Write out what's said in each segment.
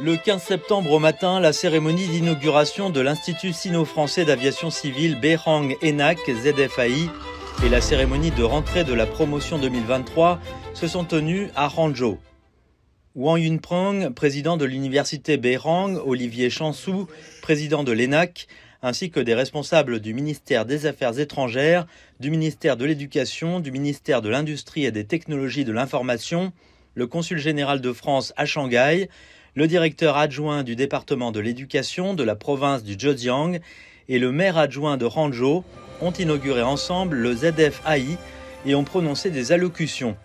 Le 15 septembre au matin, la cérémonie d'inauguration de l'Institut sino-français d'aviation civile (Beihang enac ZFAI et la cérémonie de rentrée de la promotion 2023 se sont tenues à Hangzhou. Wang Yunprang, président de l'université Beirang, Olivier Chansou, président de l'ENAC, ainsi que des responsables du ministère des Affaires étrangères, du ministère de l'Éducation, du ministère de l'Industrie et des Technologies de l'Information, le consul général de France à Shanghai, le directeur adjoint du département de l'éducation de la province du Zhejiang et le maire adjoint de Ranzhou ont inauguré ensemble le ZFAI et ont prononcé des allocutions.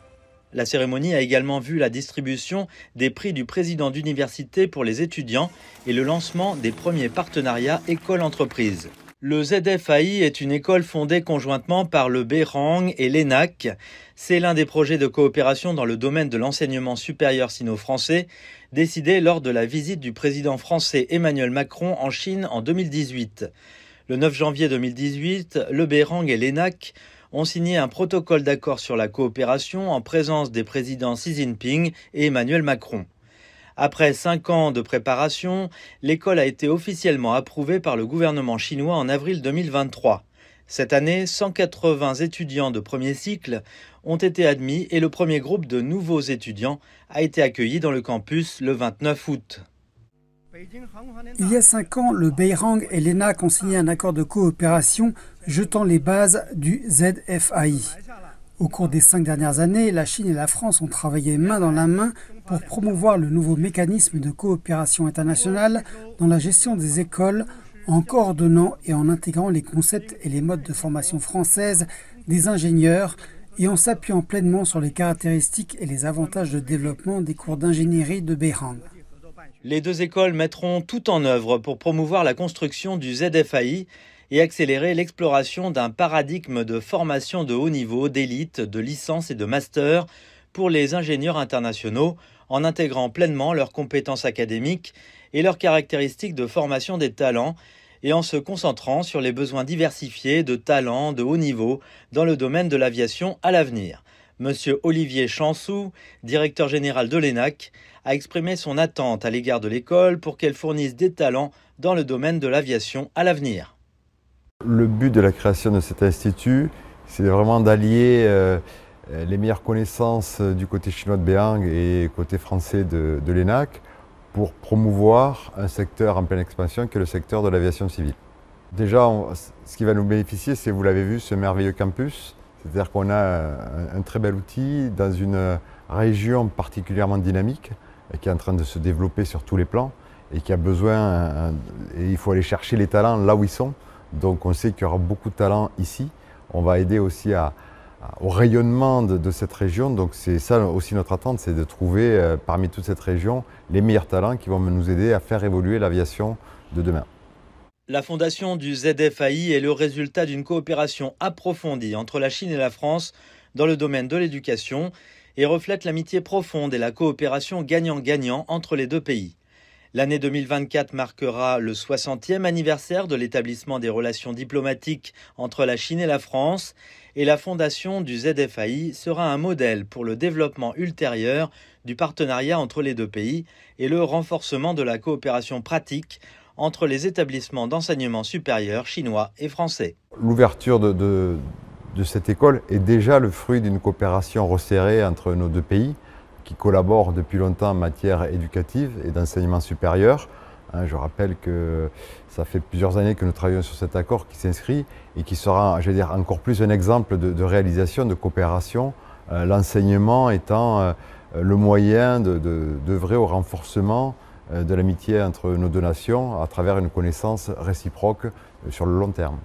La cérémonie a également vu la distribution des prix du président d'université pour les étudiants et le lancement des premiers partenariats école-entreprise. Le ZFAI est une école fondée conjointement par le Bérang et l'ENAC. C'est l'un des projets de coopération dans le domaine de l'enseignement supérieur sino-français, décidé lors de la visite du président français Emmanuel Macron en Chine en 2018. Le 9 janvier 2018, le Bérang et l'ENAC ont signé un protocole d'accord sur la coopération en présence des présidents Xi Jinping et Emmanuel Macron. Après cinq ans de préparation, l'école a été officiellement approuvée par le gouvernement chinois en avril 2023. Cette année, 180 étudiants de premier cycle ont été admis et le premier groupe de nouveaux étudiants a été accueilli dans le campus le 29 août. Il y a cinq ans, le Beirang et l'ENA ont signé un accord de coopération jetant les bases du ZFAI. Au cours des cinq dernières années, la Chine et la France ont travaillé main dans la main pour promouvoir le nouveau mécanisme de coopération internationale dans la gestion des écoles en coordonnant et en intégrant les concepts et les modes de formation françaises des ingénieurs et en s'appuyant pleinement sur les caractéristiques et les avantages de développement des cours d'ingénierie de Beihang. Les deux écoles mettront tout en œuvre pour promouvoir la construction du ZFAI et accélérer l'exploration d'un paradigme de formation de haut niveau, d'élite, de licence et de master pour les ingénieurs internationaux en intégrant pleinement leurs compétences académiques et leurs caractéristiques de formation des talents et en se concentrant sur les besoins diversifiés de talents de haut niveau dans le domaine de l'aviation à l'avenir. Monsieur Olivier Chansou, directeur général de l'ENAC, a exprimé son attente à l'égard de l'école pour qu'elle fournisse des talents dans le domaine de l'aviation à l'avenir. Le but de la création de cet institut, c'est vraiment d'allier euh, les meilleures connaissances euh, du côté chinois de Béang et côté français de, l'ENAC pour promouvoir un secteur en pleine expansion qui est le secteur de l'aviation civile. Déjà, ce qui va nous bénéficier, c'est, vous l'avez vu, ce merveilleux campus c'est-à-dire qu'on a un, très bel outil dans une région particulièrement dynamique qui est en train de se développer sur tous les plans et qui a besoin, euh, et il faut aller chercher les talents là où ils sont. Donc on sait qu'il y aura beaucoup de talents ici. On va aider aussi au rayonnement de, cette région. Donc c'est ça aussi notre attente, c'est de trouver euh, parmi toute cette région les meilleurs talents qui vont nous aider à faire évoluer l'aviation de demain. La fondation du ZFAI est le résultat d'une coopération approfondie entre la Chine et la France dans le domaine de l'éducation et reflète l'amitié profonde et la coopération gagnant-gagnant entre les deux pays. L'année 2024 marquera le 60e anniversaire de l'établissement des relations diplomatiques entre la Chine et la France et la fondation du ZFAI sera un modèle pour le développement ultérieur du partenariat entre les deux pays et le renforcement de la coopération pratique entre les établissements d'enseignement supérieur chinois et français. L'ouverture de, cette école est déjà le fruit d'une coopération resserrée entre nos deux pays, qui collaborent depuis longtemps en matière éducative et d'enseignement supérieur. Hein, je rappelle que ça fait plusieurs années que nous travaillons sur cet accord qui s'inscrit et qui sera, je dire, encore plus un exemple de, réalisation, de coopération, euh, l'enseignement étant euh, le moyen d'œuvrer de, de, au renforcement euh, de l'amitié entre nos deux nations à travers une connaissance réciproque euh, sur le long terme.